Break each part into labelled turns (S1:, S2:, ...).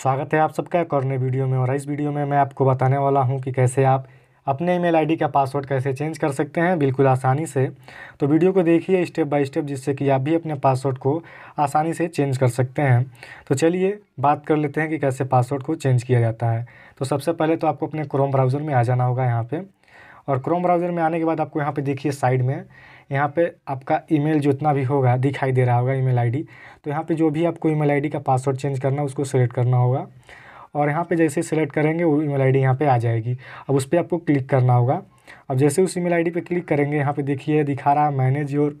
S1: स्वागत है आप सबका एक और नए वीडियो में और इस वीडियो में मैं आपको बताने वाला हूं कि कैसे आप अपने ईमेल आईडी का पासवर्ड कैसे चेंज कर सकते हैं बिल्कुल आसानी से तो वीडियो को देखिए स्टेप बाय स्टेप जिससे कि आप भी अपने पासवर्ड को आसानी से चेंज कर सकते हैं तो चलिए बात कर लेते हैं कि कैसे पासवर्ड को चेंज किया जाता है तो सबसे पहले तो आपको अपने क्रोम ब्राउज़र में आ जाना होगा यहाँ पर और क्रोम ब्राउज़र में आने के बाद आपको यहाँ पर देखिए साइड में यहाँ पे आपका ईमेल जितना भी होगा दिखाई दे रहा होगा ईमेल आईडी तो यहाँ पे जो भी आपको ईमेल आईडी का पासवर्ड चेंज करना है उसको सेलेक्ट करना होगा और यहाँ पे जैसे सेलेक्ट करेंगे वो ईमेल आईडी यहाँ पे आ जाएगी अब उस पर आपको क्लिक करना होगा अब जैसे उस ईमेल आईडी पे क्लिक करेंगे यहाँ पे देखिए दिखा रहा है मैनेज योर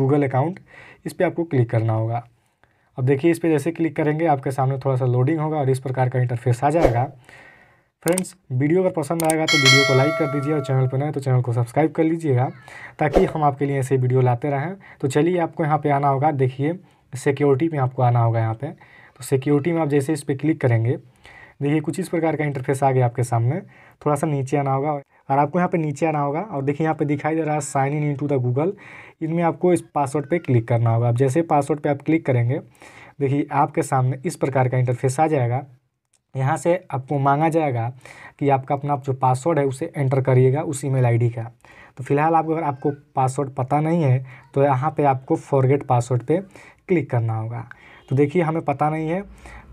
S1: गूगल अकाउंट इस पर आपको क्लिक करना होगा अब देखिए इस पर जैसे क्लिक करेंगे आपके सामने थोड़ा सा लोडिंग होगा और इस प्रकार का इंटरफेस आ जाएगा फ्रेंड्स वीडियो अगर पसंद आएगा तो वीडियो को लाइक कर दीजिए और चैनल पर नए तो चैनल को सब्सक्राइब कर लीजिएगा ताकि हम आपके लिए ऐसे वीडियो लाते रहें तो चलिए आपको यहाँ पे आना होगा देखिए सिक्योरिटी में आपको आना होगा यहाँ पे तो सिक्योरिटी में आप जैसे इस पर क्लिक करेंगे देखिए कुछ इस प्रकार का इंटरफेस आ गया आपके सामने थोड़ा सा नीचे आना होगा और आपको यहाँ पे नीचे आना होगा और देखिए यहाँ पे दिखाई दे रहा है sign in into the Google इनमें आपको इस पासवर्ड पे क्लिक करना होगा आप जैसे पासवर्ड पे आप क्लिक करेंगे देखिए आपके सामने इस प्रकार का इंटरफेस आ जाएगा यहाँ से आपको मांगा जाएगा कि आपका अपना जो पासवर्ड है उसे एंटर करिएगा उस ईमेल आईडी का तो फिलहाल आप अगर आपको पासवर्ड पता नहीं है तो यहाँ पे आपको फॉरगेट पासवर्ड पे क्लिक करना होगा तो देखिए हमें पता नहीं है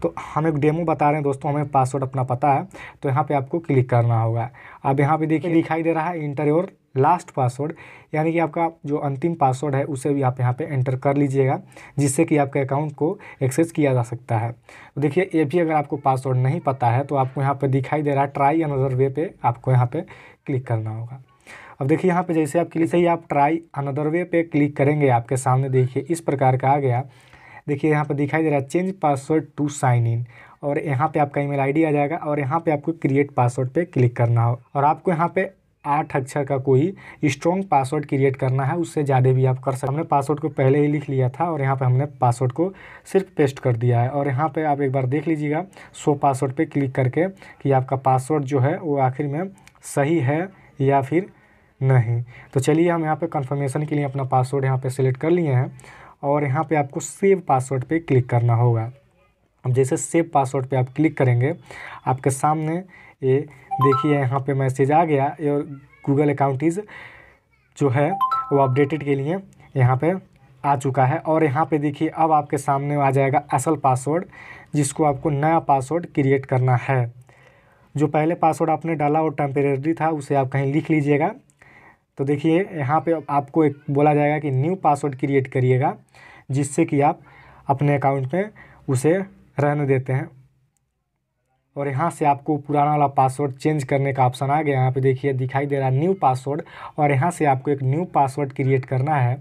S1: तो हम एक डेमो बता रहे हैं दोस्तों हमें पासवर्ड अपना पता है तो यहाँ पर आपको क्लिक करना होगा अब यहाँ पर देखिए दिखाई दे रहा है इंटर योर लास्ट पासवर्ड यानी कि आपका जो अंतिम पासवर्ड है उसे भी आप यहाँ पे एंटर कर लीजिएगा जिससे कि आपके अकाउंट को एक्सेस किया जा सकता है तो देखिए ये भी अगर आपको पासवर्ड नहीं पता है तो आपको यहाँ पे दिखाई दे रहा है ट्राई अनदर वे पे आपको यहाँ पे क्लिक करना होगा अब देखिए यहाँ पे जैसे आप क्लिक सही आप ट्राई अनदर वे पे क्लिक करेंगे आपके सामने देखिए इस प्रकार का आ गया देखिए यहाँ पर दिखाई दे रहा है change password to sign in और यहाँ पे आपका ईमेल आईडी आ जाएगा और यहाँ पे आपको क्रिएट पासवर्ड पे क्लिक करना हो और आपको यहाँ पे आठ अक्षर का कोई स्ट्रॉन्ग पासवर्ड क्रिएट करना है उससे ज़्यादा भी आप कर सकते हमने पासवर्ड को पहले ही लिख लिया था और यहाँ पे हमने पासवर्ड को सिर्फ पेस्ट कर दिया है और यहाँ पे आप एक बार देख लीजिएगा सो पासवर्ड पे क्लिक करके कि आपका पासवर्ड जो है वो आखिर में सही है या फिर नहीं तो चलिए हम यहाँ पर कन्फर्मेशन के लिए अपना पासवर्ड यहाँ पर सिलेक्ट कर लिए हैं और यहाँ पर आपको सेव पासवर्ड पर क्लिक करना होगा अब जैसे सेव पासवर्ड पर आप क्लिक करेंगे आपके सामने ये देखिए यहाँ पे मैसेज आ गया योर गूगल अकाउंट इज़ जो है वो अपडेटेड के लिए यहाँ पे आ चुका है और यहाँ पे देखिए अब आपके सामने आ जाएगा असल पासवर्ड जिसको आपको नया पासवर्ड क्रिएट करना है जो पहले पासवर्ड आपने डाला वो टेम्परेरी था उसे आप कहीं लिख लीजिएगा तो देखिए यहाँ पे आपको एक बोला जाएगा कि न्यू पासवर्ड क्रिएट करिएगा जिससे कि आप अपने अकाउंट में उसे रहने देते हैं और यहाँ से आपको पुराना वाला पासवर्ड चेंज करने का ऑप्शन आ गया यहाँ पे देखिए दिखाई दे रहा है न्यू पासवर्ड और यहाँ से आपको एक न्यू पासवर्ड क्रिएट करना है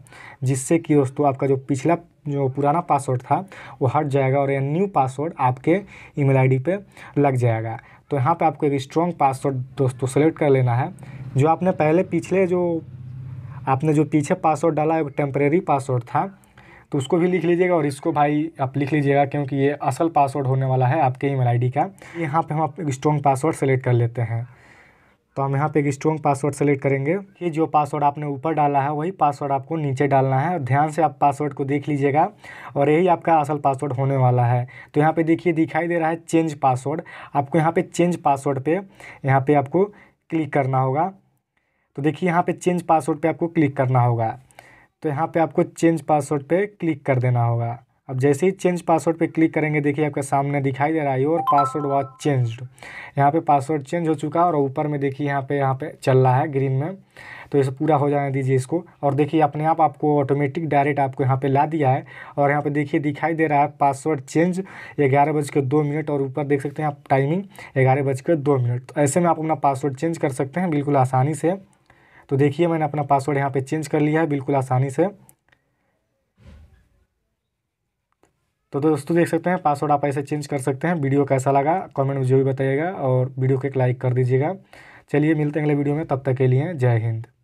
S1: जिससे कि दोस्तों आपका जो पिछला जो पुराना पासवर्ड था वो हट जाएगा और यह न्यू पासवर्ड आपके ईमेल आईडी पे लग जाएगा तो यहाँ पे आपको एक स्ट्रॉन्ग पासवर्ड दोस्तों सेलेक्ट कर लेना है जो आपने पहले पिछले जो आपने जो पीछे पासवर्ड डाला एक टेम्परेरी पासवर्ड था तो उसको भी लिख लीजिएगा और इसको भाई आप लिख लीजिएगा क्योंकि ये असल पासवर्ड होने वाला है आपके ईमेल आईडी का यहाँ पे हम आप एक स्ट्रॉन्ग पासवर्ड सेलेक्ट कर लेते हैं तो हम यहाँ पे एक स्ट्रॉन्ग पासवर्ड सेलेक्ट करेंगे ये जो पासवर्ड आपने ऊपर डाला है वही पासवर्ड आपको नीचे डालना है और ध्यान से आप पासवर्ड को देख लीजिएगा और यही आपका असल पासवर्ड होने वाला है तो यहाँ पर देखिए दिखाई दे रहा है चेंज पासवर्ड आपको यहाँ पर चेंज पासवर्ड पर यहाँ पर आपको क्लिक करना होगा तो देखिए यहाँ पे चेंज पासवर्ड पे आपको क्लिक करना होगा तो यहाँ पे आपको चेंज पासवर्ड पे क्लिक कर देना होगा अब जैसे ही चेंज पासवर्ड पे क्लिक करेंगे देखिए आपका सामने दिखाई दे रहा है योर पासवर्ड वॉज चेंज्ड यहाँ पे पासवर्ड चेंज हो चुका है और ऊपर में देखिए यहाँ पे यहाँ पे चल रहा है ग्रीन में तो इसे पूरा हो जाने दीजिए इसको और देखिए अपने आप आपको ऑटोमेटिक डायरेक्ट आपको यहाँ पे ला दिया है और यहाँ पे देखिए दिखाई दे रहा है पासवर्ड चेंज ग्यारह बज के दो मिनट और ऊपर देख सकते हैं आप टाइमिंग ग्यारह बज के दो मिनट तो ऐसे में आप अपना पासवर्ड चेंज कर सकते हैं बिल्कुल आसानी से तो देखिए मैंने अपना पासवर्ड यहाँ पे चेंज कर लिया है बिल्कुल आसानी से तो दोस्तों देख सकते हैं पासवर्ड आप ऐसे चेंज कर सकते हैं वीडियो कैसा लगा कमेंट में जो भी बताइएगा और वीडियो को एक लाइक कर दीजिएगा चलिए मिलते हैं अगले वीडियो में तब तक के लिए जय हिंद